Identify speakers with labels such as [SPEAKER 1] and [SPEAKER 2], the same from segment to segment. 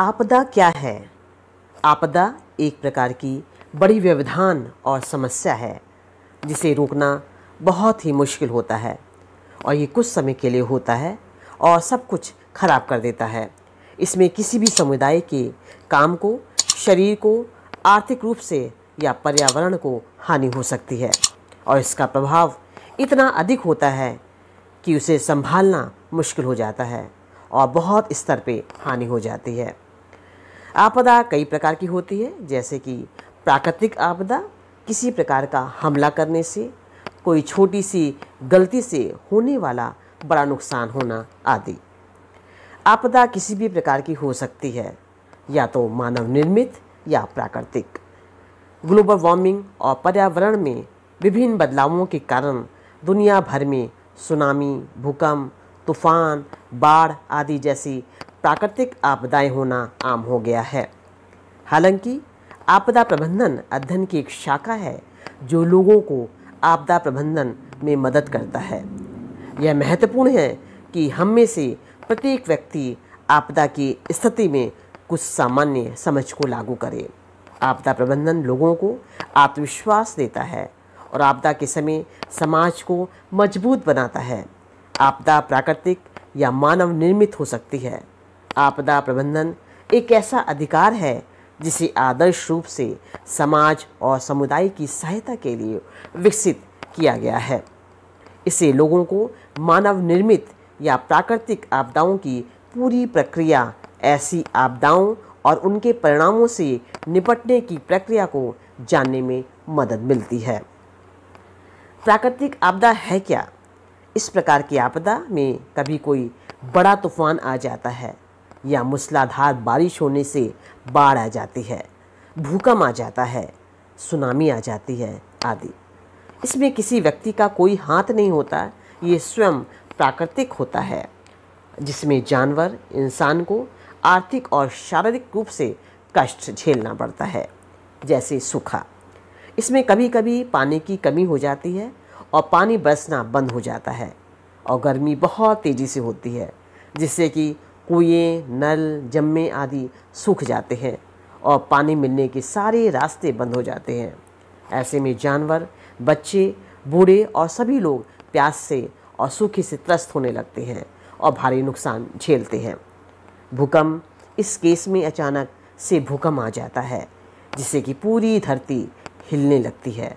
[SPEAKER 1] आपदा क्या है आपदा एक प्रकार की बड़ी व्यवधान और समस्या है जिसे रोकना बहुत ही मुश्किल होता है और ये कुछ समय के लिए होता है और सब कुछ खराब कर देता है इसमें किसी भी समुदाय के काम को शरीर को आर्थिक रूप से या पर्यावरण को हानि हो सकती है और इसका प्रभाव इतना अधिक होता है कि उसे संभालना मुश्किल हो जाता है और बहुत स्तर पे हानि हो जाती है आपदा कई प्रकार की होती है जैसे कि प्राकृतिक आपदा किसी प्रकार का हमला करने से कोई छोटी सी गलती से होने वाला बड़ा नुकसान होना आदि आपदा किसी भी प्रकार की हो सकती है या तो मानव निर्मित या प्राकृतिक ग्लोबल वार्मिंग और पर्यावरण में विभिन्न बदलावों के कारण दुनिया भर में सुनामी भूकंप तूफान बाढ़ आदि जैसी प्राकृतिक आपदाएं होना आम हो गया है हालांकि आपदा प्रबंधन अध्ययन की एक शाखा है जो लोगों को आपदा प्रबंधन में मदद करता है यह महत्वपूर्ण है कि हम में से प्रत्येक व्यक्ति आपदा की स्थिति में कुछ सामान्य समझ को लागू करे आपदा प्रबंधन लोगों को आत्मविश्वास देता है और आपदा के समय समाज को मजबूत बनाता है आपदा प्राकृतिक या मानव निर्मित हो सकती है आपदा प्रबंधन एक ऐसा अधिकार है जिसे आदर्श रूप से समाज और समुदाय की सहायता के लिए विकसित किया गया है इसे लोगों को मानव निर्मित या प्राकृतिक आपदाओं की पूरी प्रक्रिया ऐसी आपदाओं और उनके परिणामों से निपटने की प्रक्रिया को जानने में मदद मिलती है प्राकृतिक आपदा है क्या इस प्रकार की आपदा में कभी कोई बड़ा तूफान आ जाता है या मूसलाधार बारिश होने से बाढ़ आ जाती है भूकंप आ जाता है सुनामी आ जाती है आदि इसमें किसी व्यक्ति का कोई हाथ नहीं होता ये स्वयं प्राकृतिक होता है जिसमें जानवर इंसान को आर्थिक और शारीरिक रूप से कष्ट झेलना पड़ता है जैसे सूखा इसमें कभी कभी पानी की कमी हो जाती है और पानी बरसना बंद हो जाता है और गर्मी बहुत तेज़ी से होती है जिससे कि कुएं नल जम्मे आदि सूख जाते हैं और पानी मिलने के सारे रास्ते बंद हो जाते हैं ऐसे में जानवर बच्चे बूढ़े और सभी लोग प्यास से और सूखे से त्रस्त होने लगते हैं और भारी नुकसान झेलते हैं भूकंप इस केस में अचानक से भूकंप आ जाता है जिससे कि पूरी धरती हिलने लगती है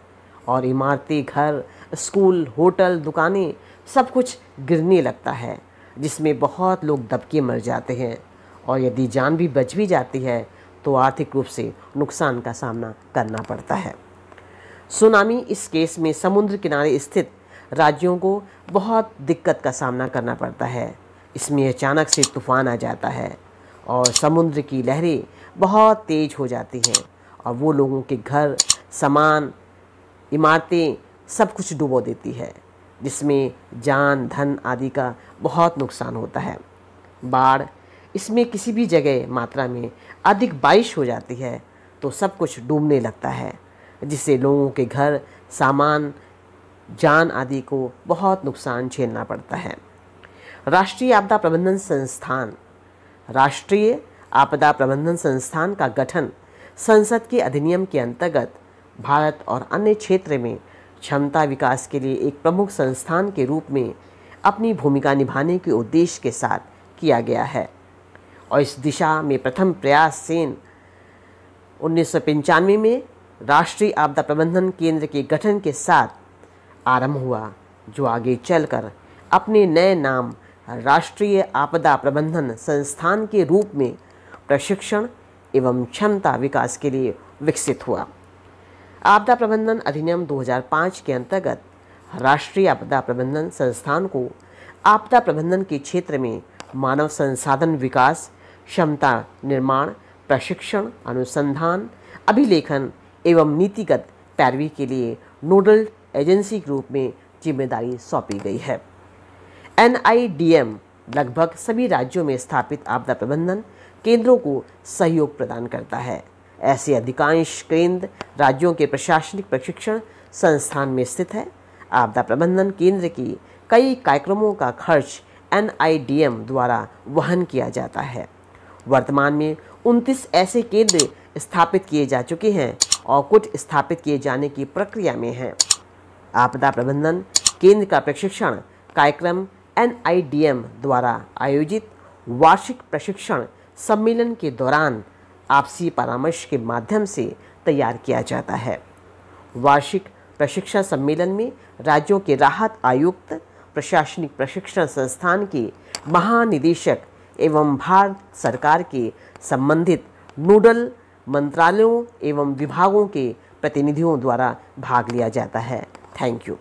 [SPEAKER 1] और इमारतें घर स्कूल होटल दुकानें सब कुछ गिरने लगता है जिसमें बहुत लोग दबके मर जाते हैं और यदि जान भी बच भी जाती है तो आर्थिक रूप से नुकसान का सामना करना पड़ता है सुनामी इस केस में समुद्र किनारे स्थित राज्यों को बहुत दिक्कत का सामना करना पड़ता है इसमें अचानक से तूफान आ जाता है और समुद्र की लहरें बहुत तेज हो जाती हैं और वो लोगों के घर सामान इमारतें सब कुछ डुबो देती है जिसमें जान धन आदि का बहुत नुकसान होता है बाढ़ इसमें किसी भी जगह मात्रा में अधिक बारिश हो जाती है तो सब कुछ डूबने लगता है जिससे लोगों के घर सामान जान आदि को बहुत नुकसान झेलना पड़ता है राष्ट्रीय आपदा प्रबंधन संस्थान राष्ट्रीय आपदा प्रबंधन संस्थान का गठन संसद के अधिनियम के अंतर्गत भारत और अन्य क्षेत्र में क्षमता विकास के लिए एक प्रमुख संस्थान के रूप में अपनी भूमिका निभाने के उद्देश्य के साथ किया गया है और इस दिशा में प्रथम प्रयास सेन उन्नीस में राष्ट्रीय आपदा प्रबंधन केंद्र के गठन के साथ आरंभ हुआ जो आगे चलकर अपने नए नाम राष्ट्रीय आपदा प्रबंधन संस्थान के रूप में प्रशिक्षण एवं क्षमता विकास के लिए विकसित हुआ आपदा प्रबंधन अधिनियम 2005 के अंतर्गत राष्ट्रीय आपदा प्रबंधन संस्थान को आपदा प्रबंधन के क्षेत्र में मानव संसाधन विकास क्षमता निर्माण प्रशिक्षण अनुसंधान अभिलेखन एवं नीतिगत पैरवी के लिए नोडल एजेंसी के रूप में जिम्मेदारी सौंपी गई है एन लगभग सभी राज्यों में स्थापित आपदा प्रबंधन केंद्रों को सहयोग प्रदान करता है ऐसे अधिकांश केंद्र राज्यों के प्रशासनिक प्रशिक्षण संस्थान में स्थित है आपदा प्रबंधन केंद्र की कई कार्यक्रमों का खर्च एन द्वारा वहन किया जाता है वर्तमान में उनतीस ऐसे केंद्र स्थापित किए जा चुके हैं और कुछ स्थापित किए जाने की प्रक्रिया में हैं आपदा प्रबंधन केंद्र का प्रशिक्षण कार्यक्रम एन द्वारा आयोजित वार्षिक प्रशिक्षण सम्मेलन के दौरान आपसी परामर्श के माध्यम से तैयार किया जाता है वार्षिक प्रशिक्षण सम्मेलन में राज्यों के राहत आयुक्त प्रशासनिक प्रशिक्षण संस्थान के महानिदेशक एवं भारत सरकार के संबंधित नोडल मंत्रालयों एवं विभागों के प्रतिनिधियों द्वारा भाग लिया जाता है थैंक यू